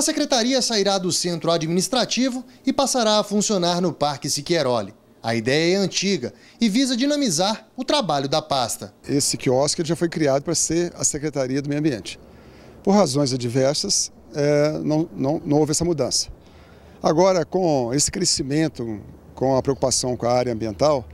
A secretaria sairá do centro administrativo e passará a funcionar no Parque Siqueiroli. A ideia é antiga e visa dinamizar o trabalho da pasta. Esse quiosque já foi criado para ser a Secretaria do Meio Ambiente. Por razões diversas, é, não, não, não houve essa mudança. Agora, com esse crescimento, com a preocupação com a área ambiental,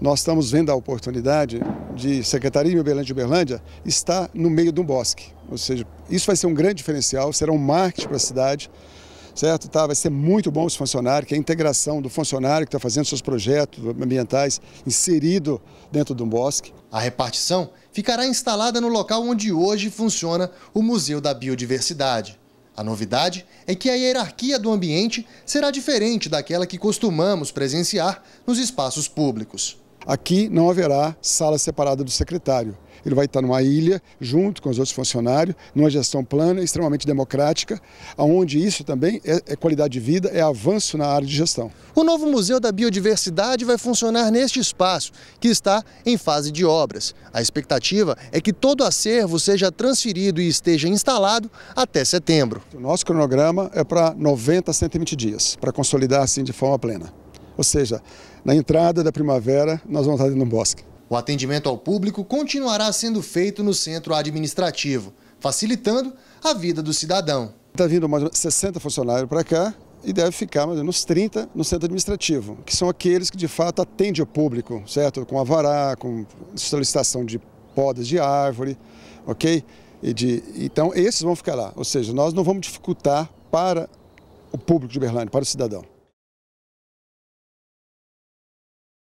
nós estamos vendo a oportunidade de Secretaria de Uberlândia de Uberlândia estar no meio de um bosque. Ou seja, isso vai ser um grande diferencial, será um marketing para a cidade, certo? Tá, vai ser muito bom os funcionários, que a integração do funcionário que está fazendo seus projetos ambientais inserido dentro de um bosque. A repartição ficará instalada no local onde hoje funciona o Museu da Biodiversidade. A novidade é que a hierarquia do ambiente será diferente daquela que costumamos presenciar nos espaços públicos. Aqui não haverá sala separada do secretário. Ele vai estar numa ilha, junto com os outros funcionários, numa gestão plana, extremamente democrática, onde isso também é, é, qualidade de vida, é avanço na área de gestão. O novo Museu da Biodiversidade vai funcionar neste espaço, que está em fase de obras. A expectativa é que todo acervo seja transferido e esteja instalado até setembro. O nosso cronograma é para 90 a 120 dias, para consolidar assim de forma plena. Ou seja, na entrada da primavera, nós vamos estar dentro do bosque. O atendimento ao público continuará sendo feito no centro administrativo, facilitando a vida do cidadão. Está vindo mais de 60 funcionários para cá e deve ficar mais ou menos 30 no centro administrativo, que são aqueles que de fato atendem o público, certo? Com avará, com solicitação de podas de árvore, ok? E de, então esses vão ficar lá, ou seja, nós não vamos dificultar para o público de Berlândia, para o cidadão.